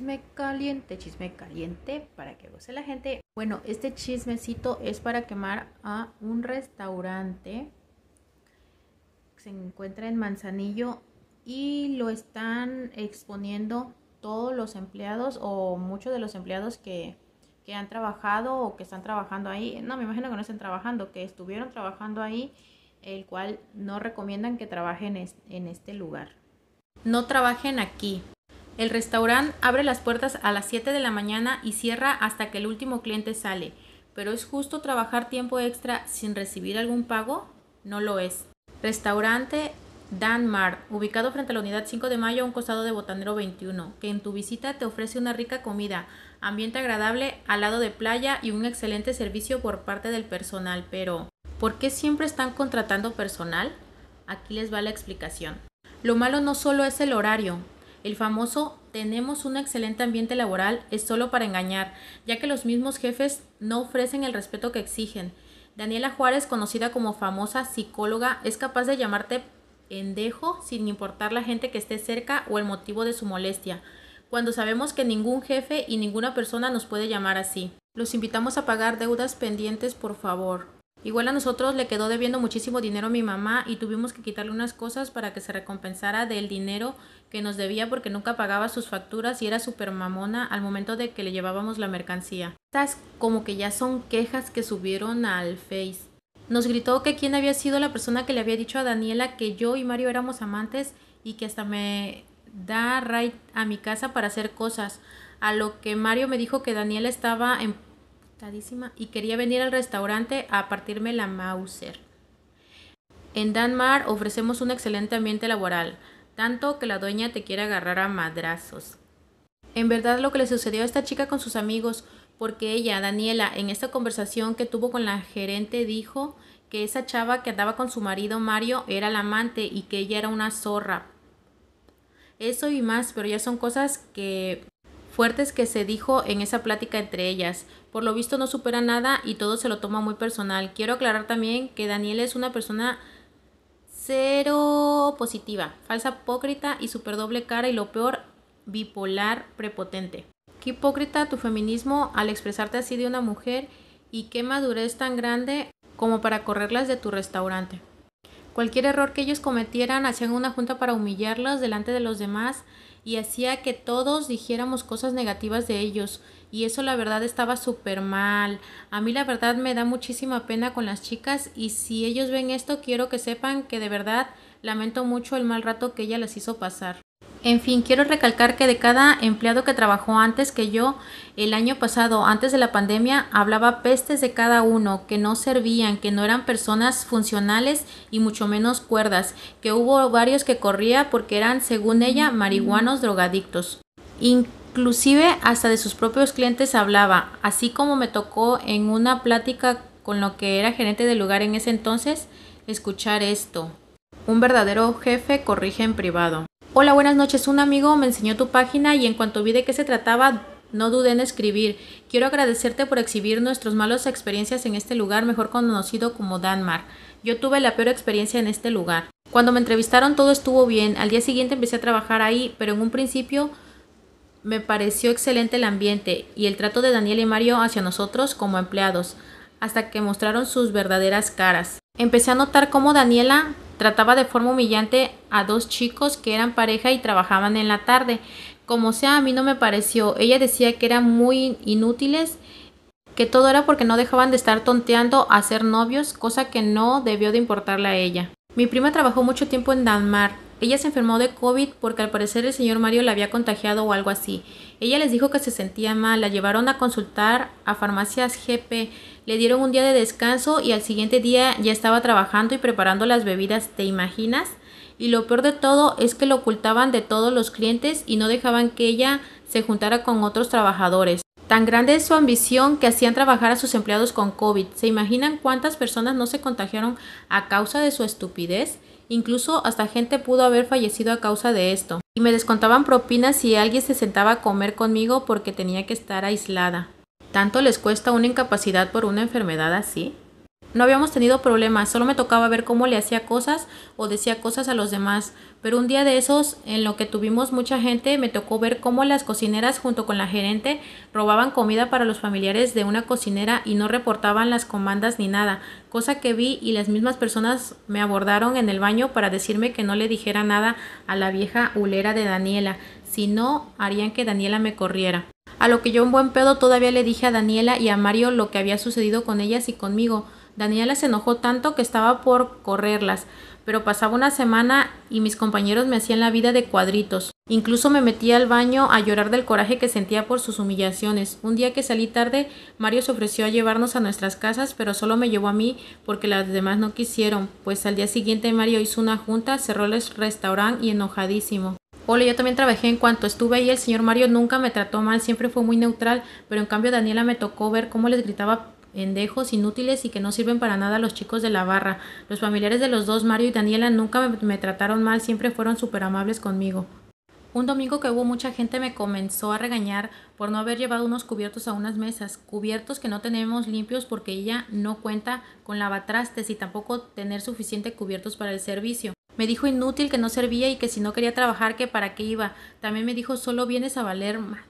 chisme caliente, chisme caliente, para que goce la gente. Bueno, este chismecito es para quemar a un restaurante que se encuentra en Manzanillo y lo están exponiendo todos los empleados o muchos de los empleados que, que han trabajado o que están trabajando ahí. No, me imagino que no estén trabajando, que estuvieron trabajando ahí, el cual no recomiendan que trabajen en este lugar. No trabajen aquí. El restaurante abre las puertas a las 7 de la mañana y cierra hasta que el último cliente sale. Pero ¿es justo trabajar tiempo extra sin recibir algún pago? No lo es. Restaurante Danmar, ubicado frente a la unidad 5 de mayo a un costado de Botanero 21, que en tu visita te ofrece una rica comida, ambiente agradable al lado de playa y un excelente servicio por parte del personal. Pero, ¿por qué siempre están contratando personal? Aquí les va la explicación. Lo malo no solo es el horario, el famoso tenemos un excelente ambiente laboral es solo para engañar, ya que los mismos jefes no ofrecen el respeto que exigen. Daniela Juárez, conocida como famosa psicóloga, es capaz de llamarte pendejo sin importar la gente que esté cerca o el motivo de su molestia, cuando sabemos que ningún jefe y ninguna persona nos puede llamar así. Los invitamos a pagar deudas pendientes, por favor. Igual a nosotros le quedó debiendo muchísimo dinero a mi mamá y tuvimos que quitarle unas cosas para que se recompensara del dinero que nos debía porque nunca pagaba sus facturas y era súper mamona al momento de que le llevábamos la mercancía. Estas como que ya son quejas que subieron al Face. Nos gritó que quién había sido la persona que le había dicho a Daniela que yo y Mario éramos amantes y que hasta me da right a mi casa para hacer cosas. A lo que Mario me dijo que Daniela estaba emputadísima y quería venir al restaurante a partirme la Mauser. En Danmar ofrecemos un excelente ambiente laboral tanto que la dueña te quiere agarrar a madrazos. En verdad lo que le sucedió a esta chica con sus amigos, porque ella, Daniela, en esta conversación que tuvo con la gerente dijo que esa chava que andaba con su marido Mario era la amante y que ella era una zorra. Eso y más, pero ya son cosas que fuertes que se dijo en esa plática entre ellas. Por lo visto no supera nada y todo se lo toma muy personal. Quiero aclarar también que Daniela es una persona cero positiva, falsa hipócrita y super doble cara y lo peor, bipolar prepotente. Qué hipócrita tu feminismo al expresarte así de una mujer y qué madurez tan grande como para correrlas de tu restaurante. Cualquier error que ellos cometieran hacían una junta para humillarlos delante de los demás y hacía que todos dijéramos cosas negativas de ellos. Y eso la verdad estaba súper mal. A mí la verdad me da muchísima pena con las chicas y si ellos ven esto quiero que sepan que de verdad lamento mucho el mal rato que ella les hizo pasar. En fin, quiero recalcar que de cada empleado que trabajó antes que yo el año pasado, antes de la pandemia, hablaba pestes de cada uno, que no servían, que no eran personas funcionales y mucho menos cuerdas, que hubo varios que corría porque eran, según ella, marihuanos drogadictos. Inclusive hasta de sus propios clientes hablaba, así como me tocó en una plática con lo que era gerente del lugar en ese entonces, escuchar esto. Un verdadero jefe corrige en privado. Hola, buenas noches. Un amigo me enseñó tu página y en cuanto vi de qué se trataba, no dudé en escribir. Quiero agradecerte por exhibir nuestras malas experiencias en este lugar, mejor conocido como Danmar Yo tuve la peor experiencia en este lugar. Cuando me entrevistaron todo estuvo bien. Al día siguiente empecé a trabajar ahí, pero en un principio me pareció excelente el ambiente y el trato de Daniel y Mario hacia nosotros como empleados, hasta que mostraron sus verdaderas caras. Empecé a notar cómo Daniela Trataba de forma humillante a dos chicos que eran pareja y trabajaban en la tarde. Como sea, a mí no me pareció. Ella decía que eran muy inútiles, que todo era porque no dejaban de estar tonteando a ser novios, cosa que no debió de importarle a ella. Mi prima trabajó mucho tiempo en Danmar Ella se enfermó de COVID porque al parecer el señor Mario la había contagiado o algo así. Ella les dijo que se sentía mal, la llevaron a consultar a farmacias GP, le dieron un día de descanso y al siguiente día ya estaba trabajando y preparando las bebidas, ¿te imaginas? Y lo peor de todo es que lo ocultaban de todos los clientes y no dejaban que ella se juntara con otros trabajadores. Tan grande es su ambición que hacían trabajar a sus empleados con COVID. ¿Se imaginan cuántas personas no se contagiaron a causa de su estupidez? Incluso hasta gente pudo haber fallecido a causa de esto. Y me descontaban propinas si alguien se sentaba a comer conmigo porque tenía que estar aislada. ¿Tanto les cuesta una incapacidad por una enfermedad así? No habíamos tenido problemas, solo me tocaba ver cómo le hacía cosas o decía cosas a los demás, pero un día de esos, en lo que tuvimos mucha gente, me tocó ver cómo las cocineras junto con la gerente robaban comida para los familiares de una cocinera y no reportaban las comandas ni nada, cosa que vi y las mismas personas me abordaron en el baño para decirme que no le dijera nada a la vieja ulera de Daniela, si no harían que Daniela me corriera. A lo que yo en buen pedo todavía le dije a Daniela y a Mario lo que había sucedido con ellas y conmigo. Daniela se enojó tanto que estaba por correrlas, pero pasaba una semana y mis compañeros me hacían la vida de cuadritos. Incluso me metí al baño a llorar del coraje que sentía por sus humillaciones. Un día que salí tarde, Mario se ofreció a llevarnos a nuestras casas, pero solo me llevó a mí porque las demás no quisieron, pues al día siguiente Mario hizo una junta, cerró el restaurante y enojadísimo. Hola, yo también trabajé en cuanto estuve ahí, el señor Mario nunca me trató mal, siempre fue muy neutral, pero en cambio Daniela me tocó ver cómo les gritaba pendejos inútiles y que no sirven para nada a los chicos de la barra. Los familiares de los dos, Mario y Daniela, nunca me, trataron mal, siempre fueron súper amables conmigo. Un domingo que hubo mucha gente me comenzó a regañar por no haber llevado unos cubiertos a unas mesas, cubiertos que no tenemos limpios porque ella no cuenta con lavatrastes y tampoco tener suficiente cubiertos para el servicio. Me dijo inútil que no servía y que si no quería trabajar que para qué iba. También me dijo solo vienes a valer madre.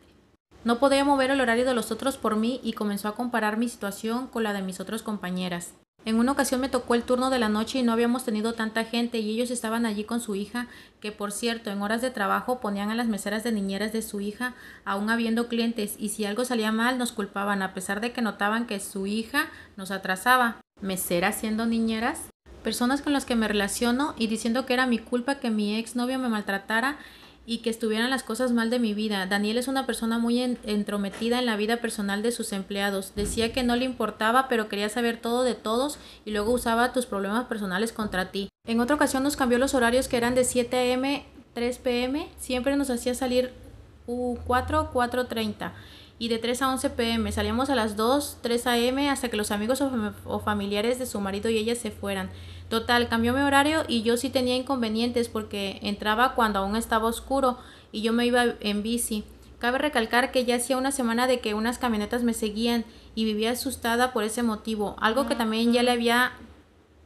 No podía mover el horario de los otros por mí y comenzó a comparar mi situación con la de mis otras compañeras. En una ocasión me tocó el turno de la noche y no habíamos tenido tanta gente y ellos estaban allí con su hija, que por cierto, en horas de trabajo ponían a las meseras de niñeras de su hija, aún habiendo clientes, y si algo salía mal nos culpaban, a pesar de que notaban que su hija nos atrasaba. ¿Mesera siendo niñeras? personas con las que me relaciono y diciendo que era mi culpa que mi exnovio me maltratara y que estuvieran las cosas mal de mi vida. Daniel es una persona muy entrometida en la vida personal de sus empleados. Decía que no le importaba, pero quería saber todo de todos y luego usaba tus problemas personales contra ti. En otra ocasión nos cambió los horarios que eran de 7 a.m., 3 p.m., siempre nos hacía salir u 4, 4.30 y de 3 a 11 pm. Salíamos a las 2, 3 am hasta que los amigos o, o familiares de su marido y ella se fueran. Total, cambió mi horario y yo sí tenía inconvenientes porque entraba cuando aún estaba oscuro y yo me iba en bici. Cabe recalcar que ya hacía una semana de que unas camionetas me seguían y vivía asustada por ese motivo, algo que también ya le había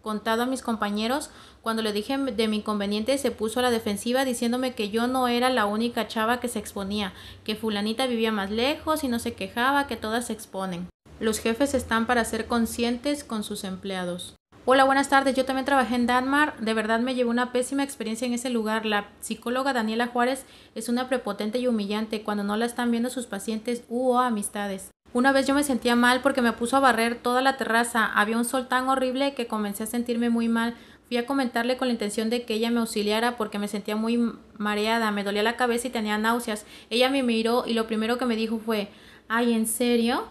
contado a mis compañeros cuando le dije de mi inconveniente, se puso a la defensiva diciéndome que yo no era la única chava que se exponía, que fulanita vivía más lejos y no se quejaba, que todas se exponen. Los jefes están para ser conscientes con sus empleados. Hola, buenas tardes. Yo también trabajé en Danmar. De verdad me llevé una pésima experiencia en ese lugar. La psicóloga Daniela Juárez es una prepotente y humillante cuando no la están viendo sus pacientes u amistades. Una vez yo me sentía mal porque me puso a barrer toda la terraza. Había un sol tan horrible que comencé a sentirme muy mal a comentarle con la intención de que ella me auxiliara porque me sentía muy mareada, me dolía la cabeza y tenía náuseas. Ella me miró y lo primero que me dijo fue, ay, ¿en serio?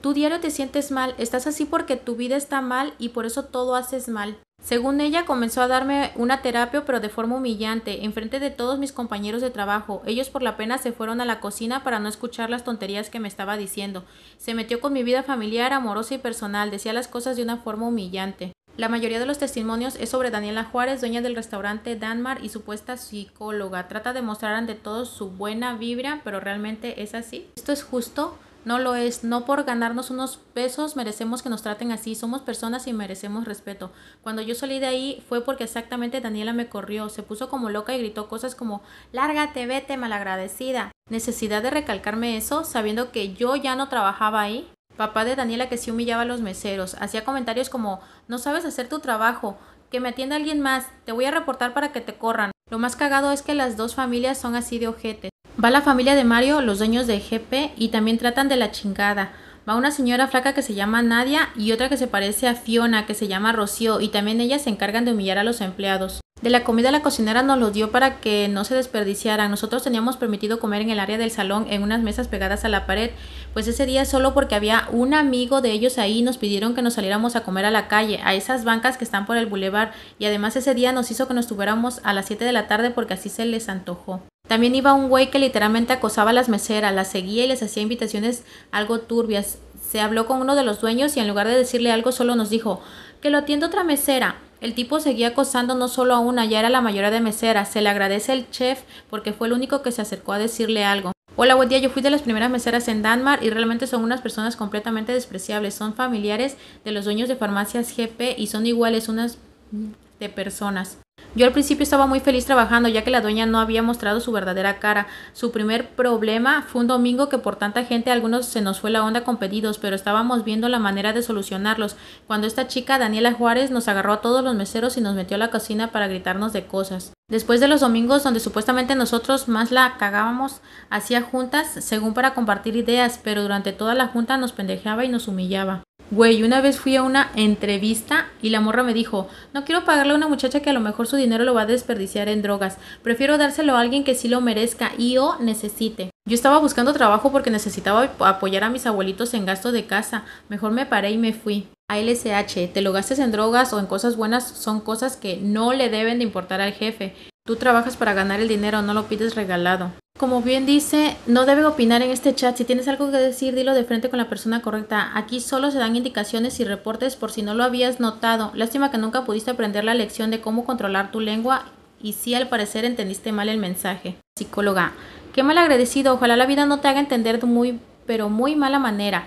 Tu diario te sientes mal, estás así porque tu vida está mal y por eso todo haces mal. Según ella, comenzó a darme una terapia, pero de forma humillante, enfrente de todos mis compañeros de trabajo. Ellos por la pena se fueron a la cocina para no escuchar las tonterías que me estaba diciendo. Se metió con mi vida familiar, amorosa y personal, decía las cosas de una forma humillante. La mayoría de los testimonios es sobre Daniela Juárez, dueña del restaurante Danmar y supuesta psicóloga. Trata de mostrar ante todos su buena vibra, pero realmente es así. Esto es justo, no lo es. No por ganarnos unos pesos merecemos que nos traten así. Somos personas y merecemos respeto. Cuando yo salí de ahí fue porque exactamente Daniela me corrió, se puso como loca y gritó cosas como lárgate, vete, malagradecida. Necesidad de recalcarme eso, sabiendo que yo ya no trabajaba ahí papá de Daniela que sí humillaba a los meseros, hacía comentarios como, no sabes hacer tu trabajo, que me atienda alguien más, te voy a reportar para que te corran. Lo más cagado es que las dos familias son así de ojetes. Va la familia de Mario, los dueños de GP, y también tratan de la chingada. Va una señora flaca que se llama Nadia y otra que se parece a Fiona, que se llama Rocío, y también ellas se encargan de humillar a los empleados. De la comida la cocinera nos lo dio para que no se desperdiciara. Nosotros teníamos permitido comer en el área del salón en unas mesas pegadas a la pared. Pues ese día solo porque había un amigo de ellos ahí nos pidieron que nos saliéramos a comer a la calle, a esas bancas que están por el bulevar y además ese día nos hizo que nos tuviéramos a las 7 de la tarde porque así se les antojó. También iba un güey que literalmente acosaba a las meseras, las seguía y les hacía invitaciones algo turbias. Se habló con uno de los dueños y en lugar de decirle algo solo nos dijo que lo atienda otra mesera. El tipo seguía acosando no solo a una, ya era la mayoría de meseras. Se le agradece el chef porque fue el único que se acercó a decirle algo. Hola, buen día. Yo fui de las primeras meseras en Danmark y realmente son unas personas completamente despreciables. Son familiares de los dueños de farmacias GP y son iguales unas personas. Yo al principio estaba muy feliz trabajando ya que la dueña no había mostrado su verdadera cara. Su primer problema fue un domingo que por tanta gente algunos se nos fue la onda con pedidos, pero estábamos viendo la manera de solucionarlos. Cuando esta chica, Daniela Juárez, nos agarró a todos los meseros y nos metió a la cocina para gritarnos de cosas. Después de los domingos donde supuestamente nosotros más la cagábamos, hacía juntas según para compartir ideas, pero durante toda la junta nos pendejeaba y nos humillaba. Güey, una vez fui a una entrevista y la morra me dijo, no quiero pagarle a una muchacha que a lo mejor su dinero lo va a desperdiciar en drogas, prefiero dárselo a alguien que sí lo merezca y o necesite. Yo estaba buscando trabajo porque necesitaba apoyar a mis abuelitos en gasto de casa, mejor me paré y me fui. A LSH, te lo gastes en drogas o en cosas buenas son cosas que no le deben de importar al jefe. Tú trabajas para ganar el dinero, no lo pides regalado. Como bien dice, no debe opinar en este chat. Si tienes algo que decir, dilo de frente con la persona correcta. Aquí solo se dan indicaciones y reportes por si no lo habías notado. Lástima que nunca pudiste aprender la lección de cómo controlar tu lengua y si al parecer entendiste mal el mensaje. Psicóloga, qué mal agradecido. Ojalá la vida no te haga entender de muy, pero muy mala manera.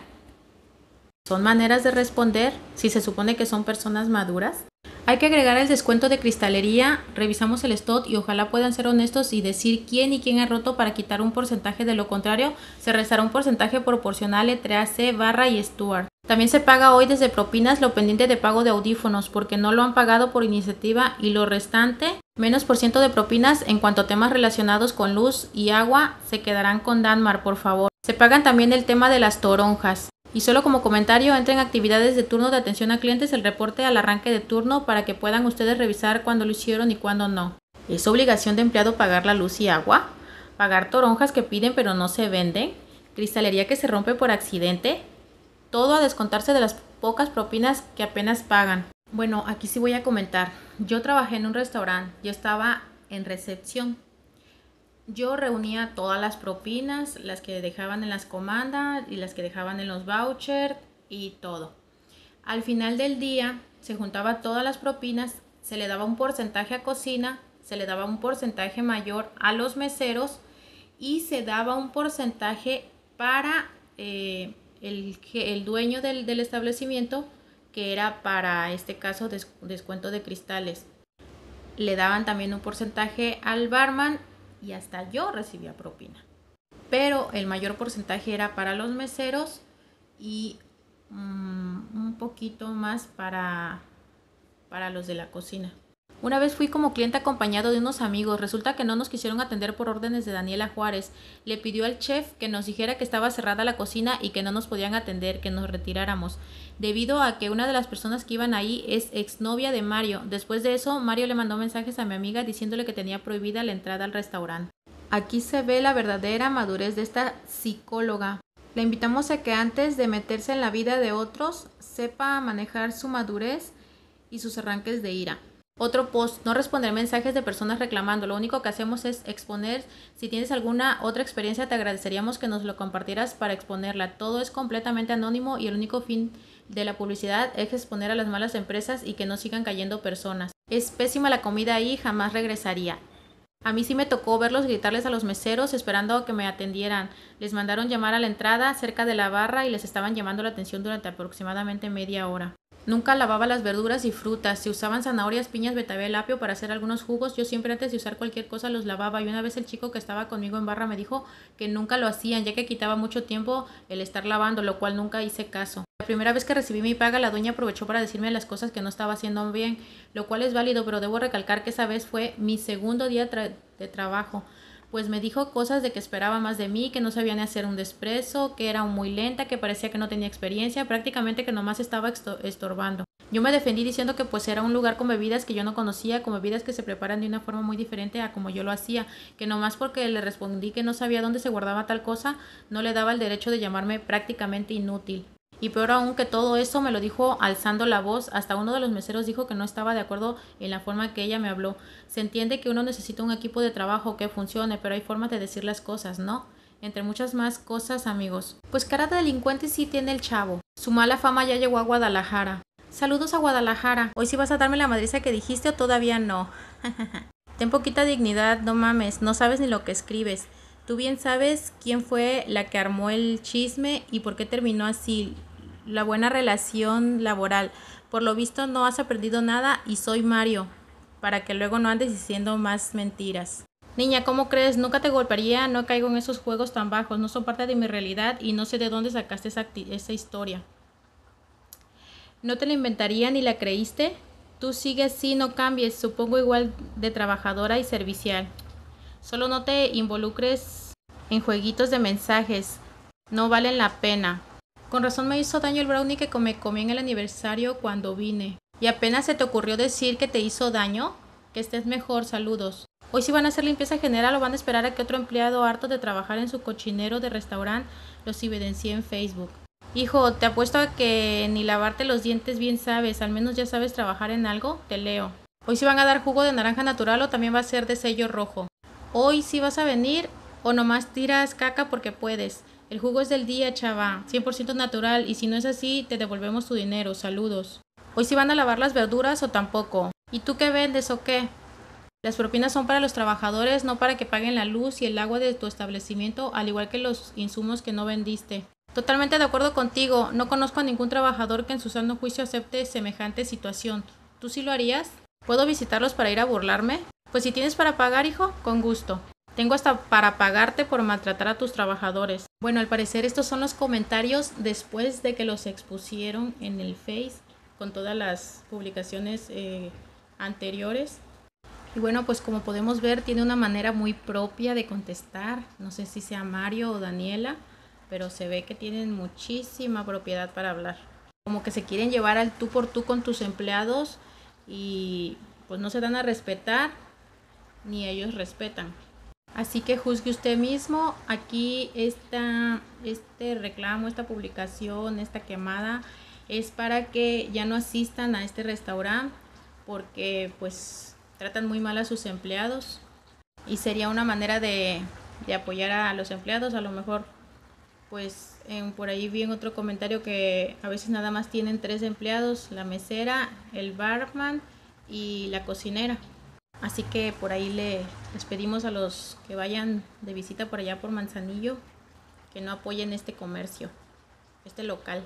¿Son maneras de responder si se supone que son personas maduras? Hay que agregar el descuento de cristalería, revisamos el stock y ojalá puedan ser honestos y decir quién y quién ha roto para quitar un porcentaje, de lo contrario se restará un porcentaje proporcional entre AC, barra y Stuart. También se paga hoy desde propinas lo pendiente de pago de audífonos porque no lo han pagado por iniciativa y lo restante, menos por ciento de propinas en cuanto a temas relacionados con luz y agua, se quedarán con Danmar, por favor. Se pagan también el tema de las toronjas. Y solo como comentario, entren actividades de turno de atención a clientes el reporte al arranque de turno para que puedan ustedes revisar cuándo lo hicieron y cuándo no. Es obligación de empleado pagar la luz y agua, pagar toronjas que piden pero no se venden, cristalería que se rompe por accidente, todo a descontarse de las pocas propinas que apenas pagan. Bueno, aquí sí voy a comentar. Yo trabajé en un restaurante, yo estaba en recepción yo reunía todas las propinas, las que dejaban en las comandas y las que dejaban en los vouchers y todo. Al final del día se juntaba todas las propinas, se le daba un porcentaje a cocina, se le daba un porcentaje mayor a los meseros y se daba un porcentaje para eh, el, el, dueño del, establecimiento, que era para este caso descuento de cristales. Le daban también un porcentaje al barman y hasta yo recibía propina. Pero el mayor porcentaje era para los meseros y mm, un poquito más para los de la cocina. Una vez fui como cliente acompañado de unos amigos. Resulta que no nos quisieron atender por órdenes de Daniela Juárez. Le pidió al chef que nos dijera que estaba cerrada la cocina y que no nos podían atender, que nos retiráramos. Debido a que una de las personas que iban ahí es exnovia de Mario. Después de eso, Mario le mandó mensajes a mi amiga diciéndole que tenía prohibida la entrada al restaurante. Aquí se ve la verdadera madurez de esta psicóloga. Le invitamos a que antes de meterse en la vida de otros, sepa manejar su madurez y sus arranques de ira. Otro post, no responder mensajes de personas reclamando. Lo único que hacemos es exponer. Si tienes alguna otra experiencia, te agradeceríamos que nos lo compartieras para exponerla. Todo es completamente anónimo y el único fin de la publicidad es exponer a las malas empresas y que no sigan cayendo personas. Es pésima la comida ahí, jamás regresaría. A mí sí me tocó verlos gritarles a los meseros esperando que me atendieran. Les mandaron llamar a la entrada cerca de la barra y les estaban llamando la atención durante aproximadamente media hora. Nunca lavaba las verduras y frutas. Se usaban zanahorias, piñas, betabel, apio para hacer algunos jugos. Yo siempre antes de usar cualquier cosa los lavaba. Y una vez el chico que estaba conmigo en barra me dijo que nunca lo hacían, ya que quitaba mucho tiempo el estar lavando, lo cual nunca hice caso. La primera vez que recibí mi paga, la dueña aprovechó para decirme las cosas que no estaba haciendo bien, lo cual es válido, pero debo recalcar que esa vez fue mi segundo día de trabajo pues me dijo cosas de que esperaba más de mí, que no sabía ni hacer un desprezo, que era muy lenta, que parecía que no tenía experiencia, prácticamente que nomás estaba estorbando. Yo me defendí diciendo que pues era un lugar con bebidas que yo no conocía, con bebidas que se preparan de una forma muy diferente a como yo lo hacía, que nomás porque le respondí que no sabía dónde se guardaba tal cosa, no le daba el derecho de llamarme prácticamente inútil. Y peor aún que todo eso me lo dijo alzando la voz, hasta uno de los meseros dijo que no estaba de acuerdo en la forma que ella me habló. Se entiende que uno necesita un equipo de trabajo que funcione, pero hay formas de decir las cosas, ¿no? Entre muchas más cosas, amigos. Pues cara de delincuente sí tiene el chavo. Su mala fama ya llegó a Guadalajara. Saludos a Guadalajara. Hoy sí vas a darme la madriza que dijiste o todavía no. Ten poquita dignidad, no mames, no sabes ni lo que escribes. Tú bien sabes quién fue la que armó el chisme y por qué terminó así la buena relación laboral. Por lo visto no has aprendido nada y soy Mario, para que luego no andes diciendo más mentiras. Niña, ¿cómo crees? Nunca te golpearía, no caigo en esos juegos tan bajos, no son parte de mi realidad y no sé de dónde sacaste esa, historia. No te la inventaría ni la creíste. Tú sigues así, no cambies, supongo igual de trabajadora y servicial. Solo no te involucres en jueguitos de mensajes, no valen la pena. Con razón me hizo daño el brownie que me comí en el aniversario cuando vine. Y apenas se te ocurrió decir que te hizo daño, que estés mejor, saludos. Hoy sí van a hacer limpieza general o van a esperar a que otro empleado harto de trabajar en su cochinero de restaurante los evidencie en Facebook. Hijo, te apuesto a que ni lavarte los dientes bien sabes, al menos ya sabes trabajar en algo, te leo. Hoy sí van a dar jugo de naranja natural o también va a ser de sello rojo. Hoy sí vas a venir o nomás tiras caca porque puedes. El jugo es del día, chava, 100% natural y si no es así, te devolvemos tu dinero. Saludos. Hoy sí van a lavar las verduras o tampoco. ¿Y tú qué vendes o qué? Las propinas son para los trabajadores, no para que paguen la luz y el agua de tu establecimiento, al igual que los insumos que no vendiste. Totalmente de acuerdo contigo, no conozco a ningún trabajador que en su sano juicio acepte semejante situación. ¿Tú sí lo harías? ¿Puedo visitarlos para ir a burlarme? Pues si tienes para pagar, hijo, con gusto. Tengo hasta para pagarte por maltratar a tus trabajadores. Bueno, al parecer estos son los comentarios después de que los expusieron en el Face con todas las publicaciones eh, anteriores. Y bueno, pues como podemos ver, tiene una manera muy propia de contestar. No sé si sea Mario o Daniela, pero se ve que tienen muchísima propiedad para hablar. Como que se quieren llevar al tú por tú con tus empleados y pues no se dan a respetar ni ellos respetan. Así que juzgue usted mismo. Aquí esta, este reclamo, esta publicación, esta quemada es para que ya no asistan a este restaurante porque pues tratan muy mal a sus empleados y sería una manera de, apoyar a los empleados. A lo mejor pues por ahí vi en otro comentario que a veces nada más tienen tres empleados, la mesera, el barman y la cocinera. Así que por ahí le, les pedimos a los que vayan de visita por allá por Manzanillo que no apoyen este comercio, este local.